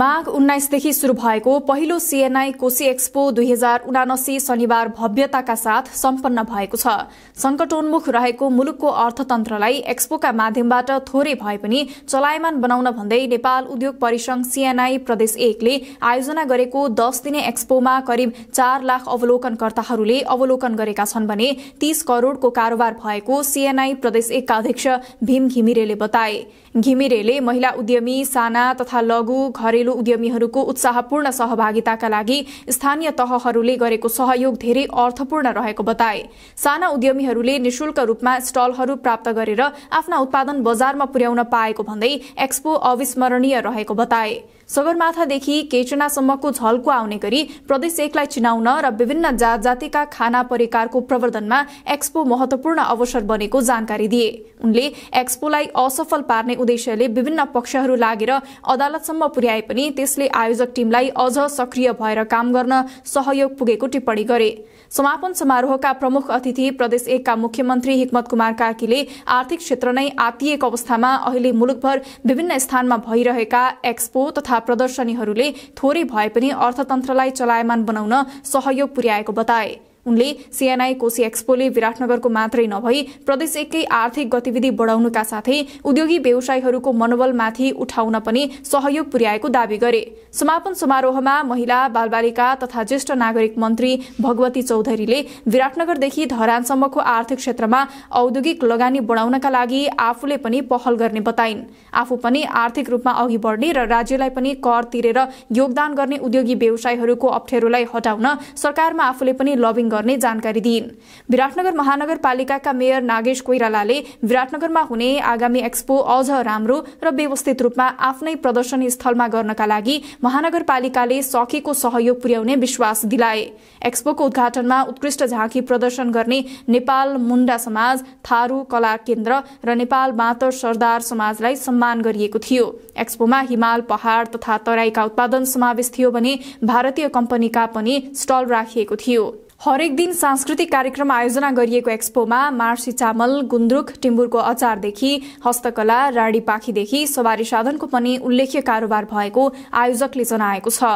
माघ उन्नाइसदेखि शुरू भएको पहिलो सीएनआई कोशी एक्सपो दुई हजार उनासी शनिबार भव्यताका साथ सम्पन्न भएको छ संकटोन्मुख रहेको मुलुकको अर्थतन्त्रलाई एक्सपोका माध्यमबाट थोरै भए पनि चलायमान बनाउन भन्दै नेपाल उद्योग परिसंघ सीएनआई प्रदेश एकले आयोजना गरेको दस दिने एक्सपोमा करिब चार लाख अवलोकनकर्ताहरूले अवलोकन गरेका छन् भने तीस करोड़को कारोबार भएको सीएनआई प्रदेश एकका अध्यक्ष भीम घिमिरेले बताए घिमिरेले महिला उद्यमी साना तथा लघु घरेलु घरेलु उद्यमीहरूको उत्साहपूर्ण सहभागिताका लागि स्थानीय तहहरूले गरेको सहयोग धेरै अर्थपूर्ण रहेको बताए साना उद्यमीहरूले निशुल्क रूपमा स्टलहरू प्राप्त गरेर आफ्ना उत्पादन बजारमा पुर्याउन पाएको भन्दै एक्सपो अविस्मरणीय रहेको बताए सगरमाथादेखि केचनासम्मको झल्को आउने गरी प्रदेश एकलाई चिनाउन र विभिन्न जात जातिका खाना परिकारको प्रवर्धनमा एक्सपो महत्वपूर्ण अवसर बनेको जानकारी दिए उनले एक्सपोलाई असफल पार्ने उद्देश्यले विभिन्न पक्षहरू लागेर अदालतसम्म पुर्याए पनि त्यसले आयोजक टिमलाई अझ सक्रिय भएर काम गर्न सहयोग पुगेको टिप्पणी गरे समापन समारोहका प्रमुख अतिथि प्रदेश एकका मुख्यमन्त्री हिक्मत कुमार कार्कीले आर्थिक क्षेत्र नै आत्तिएको अवस्थामा अहिले मुलुकभर विभिन्न स्थानमा भइरहेका एक्सपो तथा प्रदर्शनीहरूले थोरै भए पनि अर्थतन्त्रलाई चलायमान बनाउन सहयोग पुर्याएको बताए उनले सीएनआई कोशी एक्सपोले विराटनगरको मात्रै नभई प्रदेश एकै आर्थिक गतिविधि बढाउनुका साथै उद्योगी व्यवसायीहरूको मनोबलमाथि उठाउन पनि सहयोग पुर्याएको दावी गरे समापन समारोहमा महिला बालबालिका तथा ज्येष्ठ नागरिक मन्त्री भगवती चौधरीले विराटनगरदेखि धरानसम्मको आर्थिक क्षेत्रमा औद्योगिक लगानी बढाउनका लागि आफूले पनि पहल गर्ने बताइन् आफू पनि आर्थिक रूपमा अघि बढ्ने र राज्यलाई पनि कर तिरेर योगदान गर्ने उद्योगी व्यवसायीहरूको अप्ठ्यारोलाई हटाउन सरकारमा आफूले पनि लबिङ गर्ने जानकारी दिइन् विराटनगर महानगरपालिकाका मेयर नागेश कोइरालाले विराटनगरमा हुने आगामी एक्सपो अझ राम्रो र व्यवस्थित रूपमा आफ्नै प्रदर्शन स्थलमा गर्नका लागि महानगरपालिकाले सकेको सहयोग पुर्याउने विश्वास दिलाए एक्सपोको उद्घाटनमा उत्कृष्ट झाँकी प्रदर्शन गर्ने नेपाल मुण्डा समाज थारू कला केन्द्र र नेपाल बाँतर सरदार समाजलाई सम्मान गरिएको थियो एक्सपोमा हिमाल पहाड़ तथा तराईका उत्पादन समावेश थियो भने भारतीय कम्पनीका पनि स्टल राखिएको थियो हरेक दिन सांस्कृतिक कार्यक्रम आयोजना गरिएको एक्सपोमा मार्सी चामल गुन्द्रुक टिम्बुरको अचारदेखि हस्तकला राडी पाखीदेखि सवारी साधनको पनि उल्लेख्य कारोबार भएको आयोजकले जनाएको छ